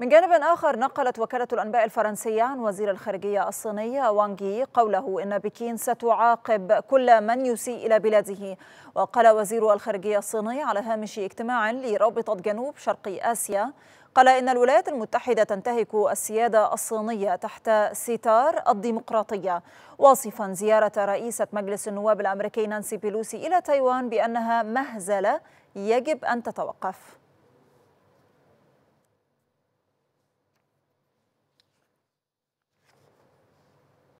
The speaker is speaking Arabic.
من جانب آخر نقلت وكالة الأنباء الفرنسية عن وزير الخارجية الصينية وانجي قوله إن بكين ستعاقب كل من يسيء إلى بلاده وقال وزير الخارجية الصيني على هامش اجتماع لرابطة جنوب شرق آسيا قال إن الولايات المتحدة تنتهك السيادة الصينية تحت ستار الديمقراطية واصفا زيارة رئيسة مجلس النواب الأمريكي نانسي بيلوسي إلى تايوان بأنها مهزلة يجب أن تتوقف